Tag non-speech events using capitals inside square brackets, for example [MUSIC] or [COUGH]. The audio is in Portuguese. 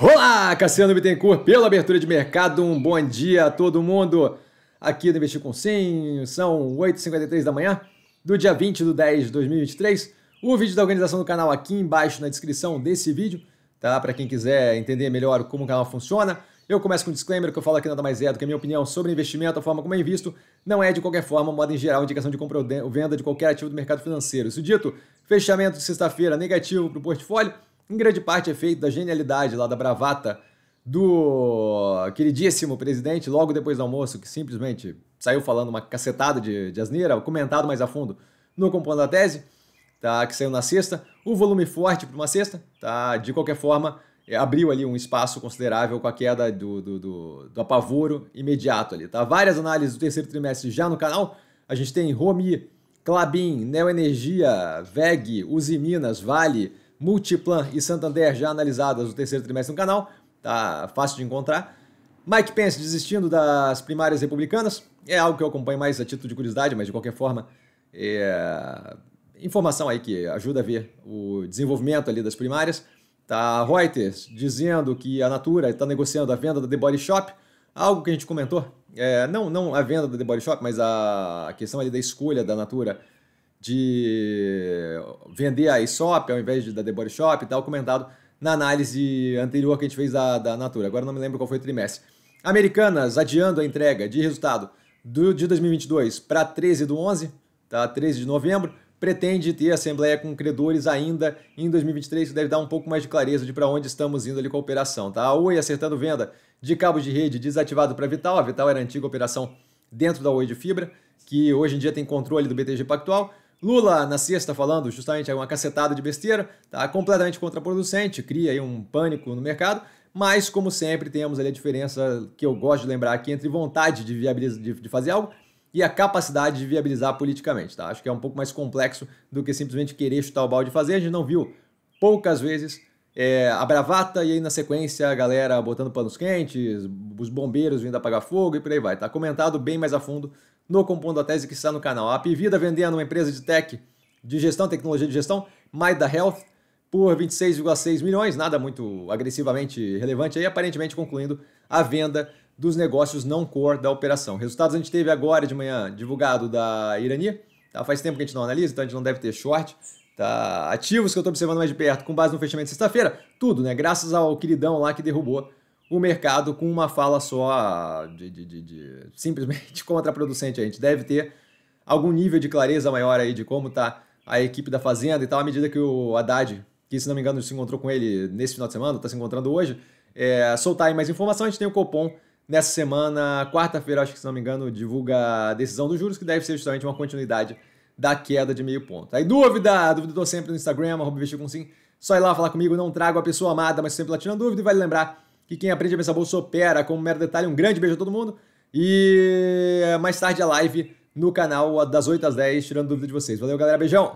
Olá, Cassiano Bittencourt, pela abertura de mercado. Um bom dia a todo mundo aqui do Investir com Sim. São 8h53 da manhã do dia 20 de 10 de 2023. O vídeo da organização do canal aqui embaixo na descrição desse vídeo, tá? Para quem quiser entender melhor como o canal funciona. Eu começo com um disclaimer que eu falo aqui nada mais é do que a minha opinião sobre investimento, a forma como é invisto, não é de qualquer forma, modo em geral, indicação de compra ou venda de qualquer ativo do mercado financeiro. Isso dito, fechamento de sexta-feira negativo para o portfólio em grande parte é feito da genialidade lá da bravata do queridíssimo presidente, logo depois do almoço, que simplesmente saiu falando uma cacetada de, de asneira, comentado mais a fundo no Compondo da Tese, tá, que saiu na sexta. O volume forte para uma sexta, tá, de qualquer forma, é, abriu ali um espaço considerável com a queda do, do, do, do apavoro imediato ali. Tá? Várias análises do terceiro trimestre já no canal. A gente tem Romi, Clabin, Neoenergia, VEG, Uzi Minas, Vale, Multiplan e Santander já analisadas no terceiro trimestre no canal, tá fácil de encontrar. Mike Pence desistindo das primárias republicanas, é algo que eu acompanho mais a título de curiosidade, mas de qualquer forma, é... informação aí que ajuda a ver o desenvolvimento ali das primárias. Tá Reuters dizendo que a Natura está negociando a venda da The Body Shop, algo que a gente comentou, é, não, não a venda da The Body Shop, mas a questão ali da escolha da Natura de vender a iShop ao invés de, da The Body Shop e tal, comentado na análise anterior que a gente fez da, da Natura. Agora não me lembro qual foi o trimestre. Americanas adiando a entrega de resultado do, de 2022 para 13 do 11, tá? 13 de novembro. Pretende ter assembleia com credores ainda em 2023, que deve dar um pouco mais de clareza de para onde estamos indo ali com a operação. Tá? A Oi acertando venda de cabo de rede desativado para Vital. A Vital era a antiga operação dentro da Oi de Fibra, que hoje em dia tem controle do BTG Pactual. Lula, na sexta, falando justamente é uma cacetada de besteira, tá completamente contraproducente, cria aí um pânico no mercado, mas, como sempre, temos ali a diferença que eu gosto de lembrar aqui entre vontade de, viabilizar, de, de fazer algo e a capacidade de viabilizar politicamente, tá? Acho que é um pouco mais complexo do que simplesmente querer chutar o balde e fazer. A gente não viu poucas vezes é, a bravata e aí na sequência a galera botando panos quentes, os bombeiros vindo apagar fogo e por aí vai. Tá comentado bem mais a fundo no Compondo a Tese que está no canal. A Pivida vendendo uma empresa de tech, de gestão, tecnologia de gestão, Maida Health, por 26,6 milhões, nada muito agressivamente relevante aí, aparentemente concluindo a venda dos negócios não core da operação. Resultados a gente teve agora de manhã divulgado da Irania, tá? faz tempo que a gente não analisa, então a gente não deve ter short. Tá? Ativos que eu estou observando mais de perto, com base no fechamento de sexta-feira, tudo, né? Graças ao queridão lá que derrubou o mercado com uma fala só de, de, de, de [LAUGHS] simplesmente contraproducente. A gente deve ter algum nível de clareza maior aí de como está a equipe da Fazenda e tal, à medida que o Haddad, que se não me engano se encontrou com ele nesse final de semana, está se encontrando hoje, é, soltar aí mais informação. A gente tem o Copom nessa semana, quarta-feira, acho que se não me engano, divulga a decisão dos juros, que deve ser justamente uma continuidade da queda de meio ponto. Aí dúvida, dúvida estou sempre no Instagram, arroba com sim. Só ir lá falar comigo, não trago a pessoa amada, mas sempre lá tirando dúvida e vale lembrar que quem aprende a pensar bolsa opera, como um mero detalhe. Um grande beijo a todo mundo. E mais tarde a live no canal das 8 às 10, tirando dúvida de vocês. Valeu, galera. Beijão!